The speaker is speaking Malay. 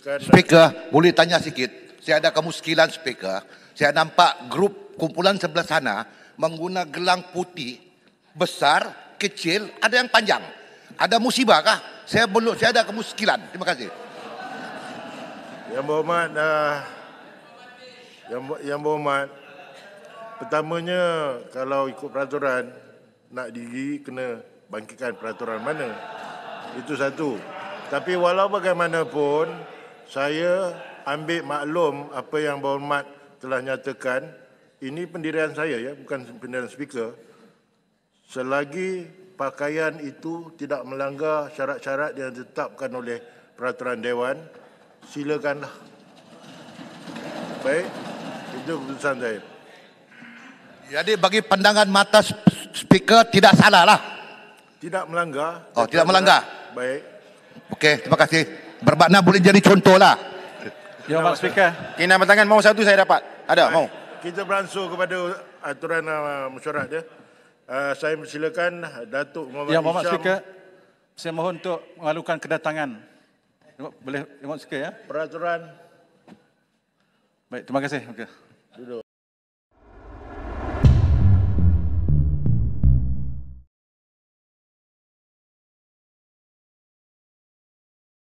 Speaker, boleh tanya sikit. Saya ada kemuskilan speaker. Saya nampak grup kumpulan sebelah sana menggunakan gelang putih besar, kecil, ada yang panjang. Ada musibah kah? Saya belum saya ada kemuskilan. Terima kasih. Yang berhormat uh, yang yang berhormat pertamanya kalau ikut peraturan nak diri kena bangkitkan peraturan mana? Itu satu. Tapi walau bagaimanapun, saya ambil maklum apa yang berhormat telah nyatakan ini pendirian saya ya bukan pendirian speaker selagi pakaian itu tidak melanggar syarat-syarat yang ditetapkan oleh peraturan dewan silakanlah baik itu keputusan saya jadi bagi pandangan mata speaker tidak salah lah tidak melanggar oh tidak melanggar baik okey terima kasih Berbakna boleh jadi contoh lah. Ya, Pak Speaker. Okay, nama tangan mahu satu saya dapat. Ada, mahu. Kita beransur kepada aturan uh, mesyuarat dia. Ya. Uh, saya mempersilakan Datuk Muhammad ya, Isyam. Ya, Pak Speaker. Saya mohon untuk mengalukan kedatangan. Boleh, Pak sikit ya. Peraturan. Baik, terima kasih. Okay. Duduk.